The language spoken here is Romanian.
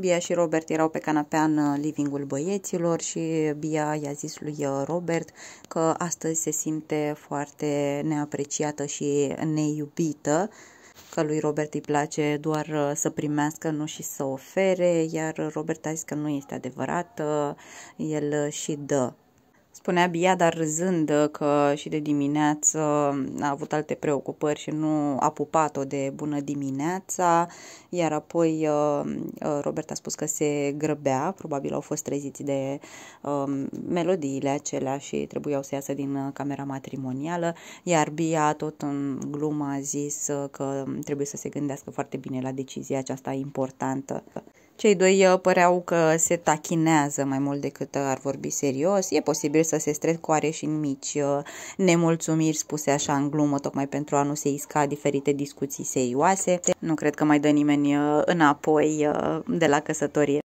Bia și Robert erau pe canapea în uh, livingul băieților și Bia i-a zis lui uh, Robert că astăzi se simte foarte neapreciată și neiubită, că lui Robert îi place doar uh, să primească, nu și să ofere, iar Robert a zis că nu este adevărat, el și dă. Spunea Bia, dar râzând uh, că și de dimineață uh, a avut alte preocupări și nu a pupat-o de bună dimineața, iar apoi uh, Robert a spus că se grăbea, probabil au fost treziți de um, melodiile acelea și trebuiau să iasă din camera matrimonială, iar Bia tot în glumă a zis că trebuie să se gândească foarte bine la decizia aceasta importantă. Cei doi uh, păreau că se tachinează mai mult decât ar vorbi serios. E posibil să se strecoare și în mici uh, nemulțumiri spuse așa în glumă, tocmai pentru a nu se isca diferite discuții serioase. Nu cred că mai dă nimeni uh, înapoi de la căsătorie.